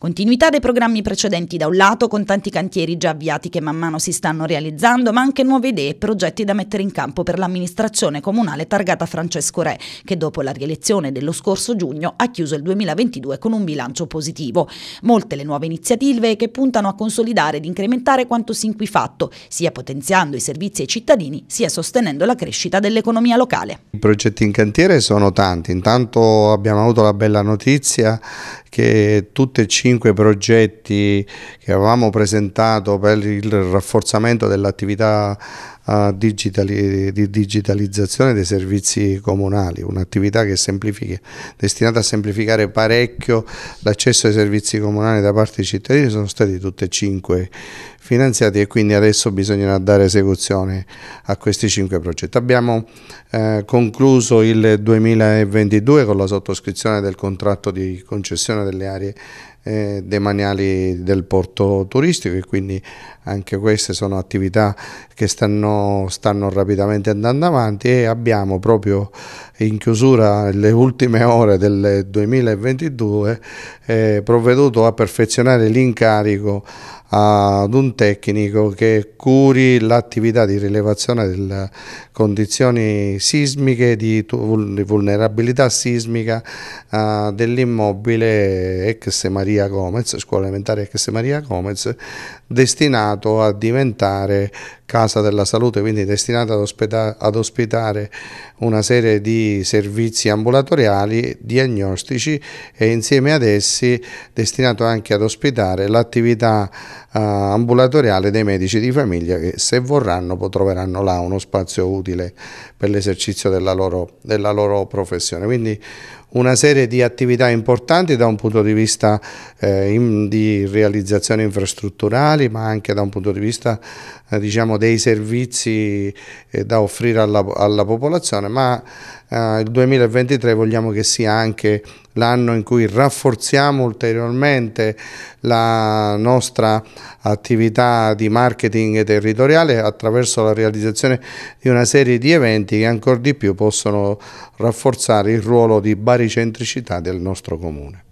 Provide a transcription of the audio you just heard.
Continuità dei programmi precedenti da un lato, con tanti cantieri già avviati che man mano si stanno realizzando, ma anche nuove idee e progetti da mettere in campo per l'amministrazione comunale targata Francesco Re, che dopo la rielezione dello scorso giugno ha chiuso il 2022 con un bilancio positivo. Molte le nuove iniziative che puntano a consolidare ed incrementare quanto sin qui fatto, sia potenziando i servizi ai cittadini, sia sostenendo la crescita dell'economia locale. I progetti in cantiere sono tanti, intanto abbiamo avuto la bella notizia che tutti e cinque i progetti che avevamo presentato per il rafforzamento dell'attività digitali di digitalizzazione dei servizi comunali, un'attività che semplifica, destinata a semplificare parecchio l'accesso ai servizi comunali da parte dei cittadini, sono stati tutte e cinque finanziati e quindi adesso bisognerà dare esecuzione a questi cinque progetti. Abbiamo eh, concluso il 2022 con la sottoscrizione del contratto di concessione delle aree eh, demaniali del porto turistico e quindi anche queste sono attività che stanno, stanno rapidamente andando avanti e abbiamo proprio in chiusura le ultime ore del 2022 eh, provveduto a perfezionare l'incarico ad un tecnico che curi l'attività di rilevazione delle condizioni sismiche, di vulnerabilità sismica ah, dell'immobile ex Maria Gomez, scuola elementare ex Maria Gomez, destinato a diventare casa della salute, quindi destinata ad, ospeda- ad ospitare una serie di servizi ambulatoriali, diagnostici e insieme ad essi destinato anche ad ospitare l'attività eh, ambulatoriale dei medici di famiglia che se vorranno troveranno là uno spazio utile per l'esercizio della, della loro, professione. Quindi una serie di attività importanti da un punto di vista eh, in, di realizzazioni infrastrutturali ma anche da un punto di vista eh, diciamo, dei servizi eh, da offrire alla, alla popolazione ma eh, il 2023 vogliamo che sia anche l'anno in cui rafforziamo ulteriormente la nostra attività di marketing territoriale attraverso la realizzazione di una serie di eventi che ancora di più possono rafforzare il ruolo di baricentricità del nostro comune.